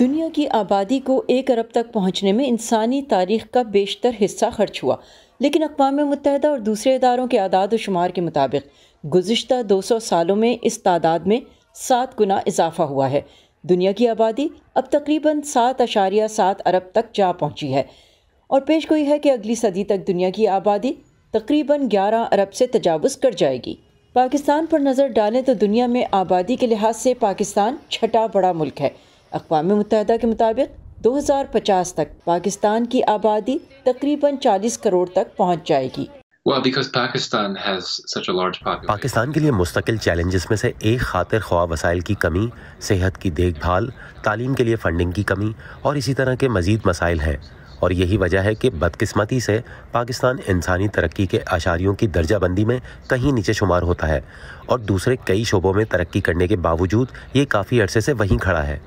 دنیا کی آبادی کو ایک ارب تک پہنچنے میں انسانی تاریخ کا بیشتر حصہ خرچ ہوا لیکن اقوام متحدہ اور دوسرے اداروں کے اعداد و شمار کے مطابق گزشتہ دو سو سالوں میں اس تعداد میں سات گنا اضافہ ہوا ہے دنیا کی آبادی اب تقریباً سات اشاریہ سات ارب تک جا پہنچی ہے اور پیش گوئی ہے کہ اگلی صدی تک دنیا کی آبادی تقریباً گیارہ ارب سے تجاوز کر جائے گی پاکستان پر نظر ڈالیں تو دنیا میں آبادی کے لحاظ سے پاکستان چھٹا بڑا ملک ہے اقوام متحدہ کے مطابق دو ہزار پچاس تک پاکستان کی آبادی تقریباً چالیس کروڑ تک پہنچ جائے گی پاکستان کے لیے مستقل چیلنجز میں سے ایک خاطر خواہ وسائل کی کمی صحت کی دیکھ بھال تعلیم کے لیے فنڈنگ کی کمی اور اسی طرح کے مزید مسائل ہیں اور یہی وجہ ہے کہ بدقسمتی سے پاکستان انسانی ترقی کے اشاریوں کی درجہ بندی میں کہیں نیچے شمار ہوتا ہے اور دوسرے کئی شعبوں میں ترقی کرنے کے باوجود یہ کافی عرصے سے وہیں کھڑا ہے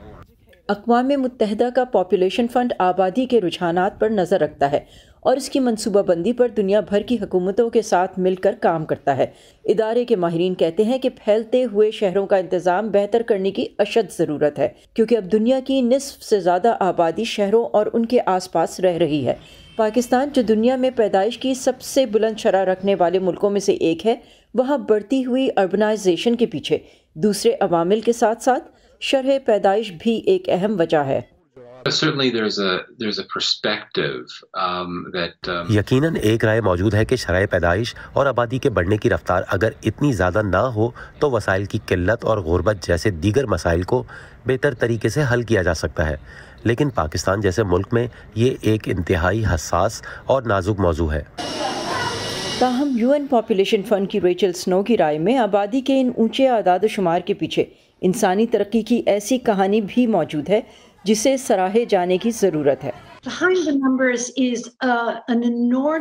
اقوام متحدہ کا پاپولیشن فنڈ آبادی کے رجحانات پر نظر رکھتا ہے اور اس کی منصوبہ بندی پر دنیا بھر کی حکومتوں کے ساتھ مل کر کام کرتا ہے ادارے کے ماہرین کہتے ہیں کہ پھیلتے ہوئے شہروں کا انتظام بہتر کرنے کی اشد ضرورت ہے کیونکہ اب دنیا کی نصف سے زیادہ آبادی شہروں اور ان کے آس پاس رہ رہی ہے پاکستان جو دنیا میں پیدائش کی سب سے بلند شرح رکھنے والے ملکوں میں سے ایک ہے وہاں بڑھتی ہوئی اربنائزیشن کے پیچھے دوسرے عوامل کے ساتھ ساتھ شرح پیدائش بھی ایک اہم وجہ ہے um, um, یقیناً ایک رائے موجود ہے کہ شرح پیدائش اور آبادی کے بڑھنے کی رفتار اگر اتنی زیادہ نہ ہو تو وسائل کی قلت اور غربت جیسے دیگر مسائل کو بہتر طریقے سے حل کیا جا سکتا ہے لیکن پاکستان جیسے ملک میں یہ ایک انتہائی حساس اور نازک موضوع ہے تاہم یو این پاپولیشن فنڈ کی ریچل سنو کی رائے میں آبادی کے اونچے اعداد و شمار کے پیچھے انسانی ترقی کی ایسی کہانی بھی موجود ہے جسے سراہے جانے کی ضرورت ہے uh,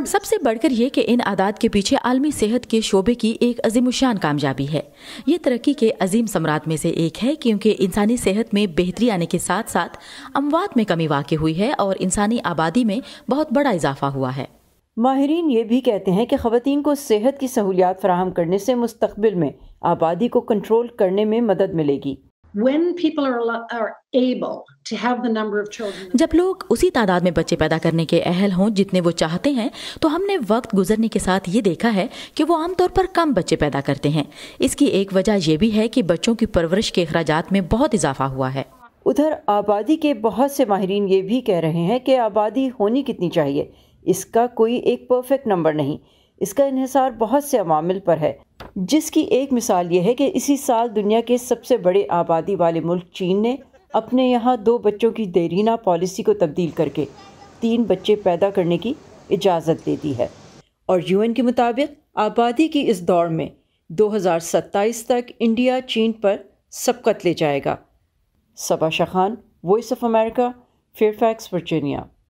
سب سے بڑھ کر یہ کہ ان عادات کے پیچھے عالمی صحت کے شعبے کی ایک عظیم وشان کامیابی ہے یہ ترقی کے عظیم ثمرات میں سے ایک ہے کیونکہ انسانی صحت میں بہتری آنے کے ساتھ ساتھ اموات میں کمی واقع ہوئی ہے اور انسانی آبادی میں بہت بڑا اضافہ ہوا ہے ماہرین یہ بھی کہتے ہیں کہ خواتین کو صحت کی سہولیات فراہم کرنے سے مستقبل میں آبادی کو کنٹرول کرنے میں مدد ملے گی جب لوگ اسی تعداد میں بچے پیدا کرنے کے اہل ہوں جتنے وہ چاہتے ہیں تو ہم نے وقت گزرنے کے ساتھ یہ دیکھا ہے کہ وہ عام طور پر کم بچے پیدا کرتے ہیں اس کی ایک وجہ یہ بھی ہے کہ بچوں کی پرورش کے اخراجات میں بہت اضافہ ہوا ہے ادھر آبادی کے بہت سے ماہرین یہ بھی کہہ رہے ہیں کہ آبادی ہونی کتنی چاہیے اس کا کوئی ایک پرفیکٹ نمبر نہیں اس کا انحصار بہت سے عوامل پر ہے جس کی ایک مثال یہ ہے کہ اسی سال دنیا کے سب سے بڑے آبادی والے ملک چین نے اپنے یہاں دو بچوں کی دیرینہ پالیسی کو تبدیل کر کے تین بچے پیدا کرنے کی اجازت دے دی ہے اور یو این کے مطابق آبادی کی اس دوڑ میں دو ہزار ستائیس تک انڈیا چین پر سبقت لے جائے گا Saba Shah Khan voice of America Fairfax ورچینیا